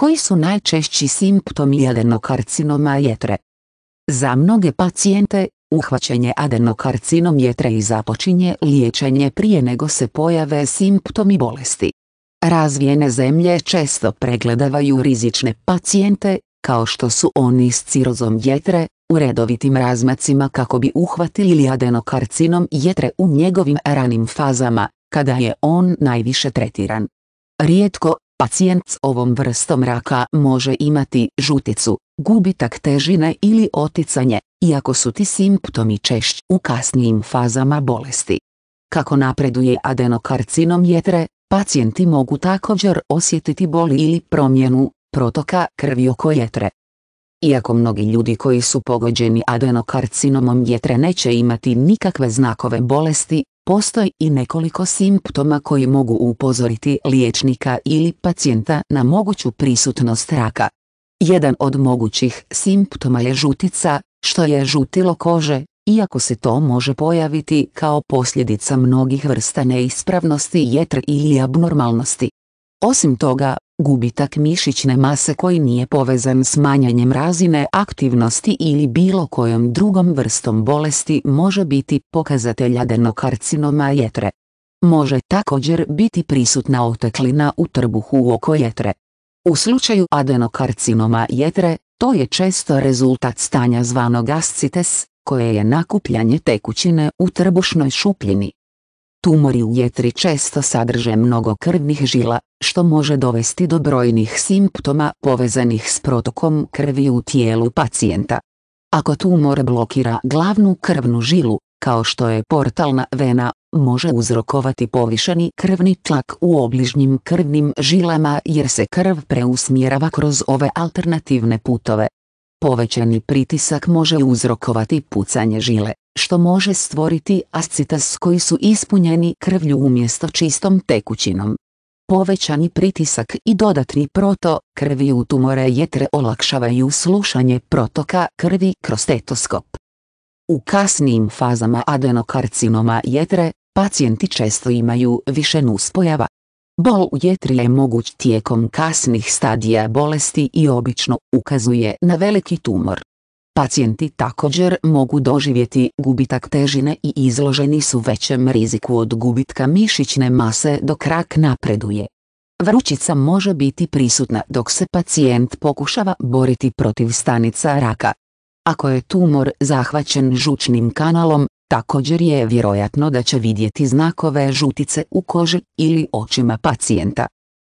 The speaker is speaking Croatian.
Koji su najčešći simptomi adenokarcinoma jetre? Za mnoge pacijente, uhvaćenje adenokarcinom jetre i započinje liječenje prije nego se pojave simptomi bolesti. Razvijene zemlje često pregledavaju rizične pacijente, kao što su oni s cirozom jetre, u redovitim razmacima kako bi uhvatili adenokarcinom jetre u njegovim ranim fazama, kada je on najviše tretiran. Rijetko Pacijent s ovom vrstom raka može imati žuticu, gubitak težine ili oticanje, iako su ti simptomi češći u kasnijim fazama bolesti. Kako napreduje adenokarcinom jetre, pacijenti mogu također osjetiti boli ili promjenu protoka krvi oko jetre. Iako mnogi ljudi koji su pogođeni adenokarcinomom jetre neće imati nikakve znakove bolesti, Postoji i nekoliko simptoma koji mogu upozoriti liječnika ili pacijenta na moguću prisutnost raka. Jedan od mogućih simptoma je žutica, što je žutilo kože, iako se to može pojaviti kao posljedica mnogih vrsta neispravnosti jetre ili abnormalnosti. Osim toga, gubitak mišićne mase koji nije povezan s manjanjem razine aktivnosti ili bilo kojom drugom vrstom bolesti može biti pokazatelj adenokarcinoma jetre. Može također biti prisutna oteklina u trbuhu oko jetre. U slučaju adenokarcinoma jetre, to je često rezultat stanja zvanog ascites, koje je nakupljanje tekućine u trbušnoj šupljini. Tumori u jetri često sadrže mnogo krvnih žila, što može dovesti do brojnih simptoma povezanih s protokom krvi u tijelu pacijenta. Ako tumor blokira glavnu krvnu žilu, kao što je portalna vena, može uzrokovati povišeni krvni tlak u obližnjim krvnim žilama jer se krv preusmjerava kroz ove alternativne putove. Povećani pritisak može uzrokovati pucanje žile, što može stvoriti ascitas koji su ispunjeni krvlju umjesto čistom tekućinom. Povećani pritisak i dodatni proto krvi u tumore jetre olakšavaju slušanje protoka krvi kroz tetoskop. U kasnim fazama adenokarcinoma jetre, pacijenti često imaju više nuspojava. Bol u jetri je moguć tijekom kasnih stadija bolesti i obično ukazuje na veliki tumor. Pacijenti također mogu doživjeti gubitak težine i izloženi su većem riziku od gubitka mišićne mase dok rak napreduje. Vrućica može biti prisutna dok se pacijent pokušava boriti protiv stanica raka. Ako je tumor zahvaćen žučnim kanalom, također je vjerojatno da će vidjeti znakove žutice u koži ili očima pacijenta.